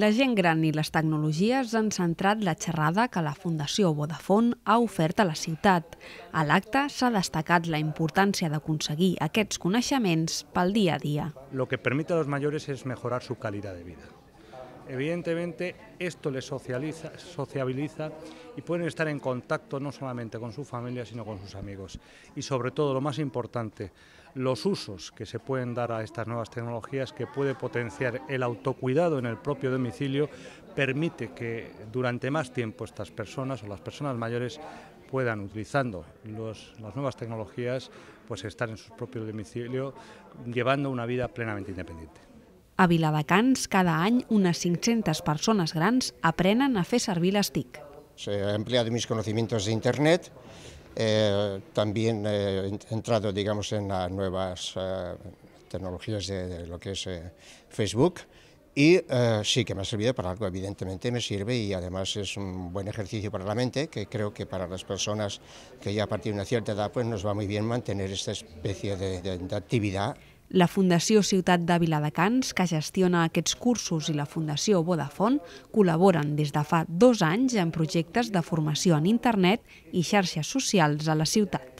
La gent gran i les tecnologies han centrat la xerrada que la Fundació Vodafone ha ofert a la ciutat. A l'acte s'ha destacat la importància d'aconseguir aquests coneixements pel dia a dia. Lo que permite a los mayores es mejorar su calidad de vida. Evidentemente esto les socializa, sociabiliza y pueden estar en contacto no solamente con su familia, sino con sus amigos. Y sobre todo, lo más importante, los usos que se pueden dar a estas nuevas tecnologías que puede potenciar el autocuidado en el propio domicilio, permite que durante más tiempo estas personas o las personas mayores puedan, utilizando las nuevas tecnologías, pues estar en su propio domicilio, llevando una vida plenamente independiente. A Viladecans, cada año unas 500 personas grans aprenen a fer servir las TIC. He empleado mis conocimientos de Internet, eh, también eh, he entrado, digamos, en las nuevas eh, tecnologías de, lo que es Facebook, y sí que me ha servido para algo, evidentemente me sirve y además es un buen ejercicio para la mente, que creo que para las personas que ya a partir de una cierta edad pues nos va muy bien mantener esta especie de actividad La Fundació Ciutat de Viladecans, que gestiona aquests cursos, i la Fundació Vodafone col·laboren des de fa dos anys en projectes de formació en internet i xarxes socials a la ciutat.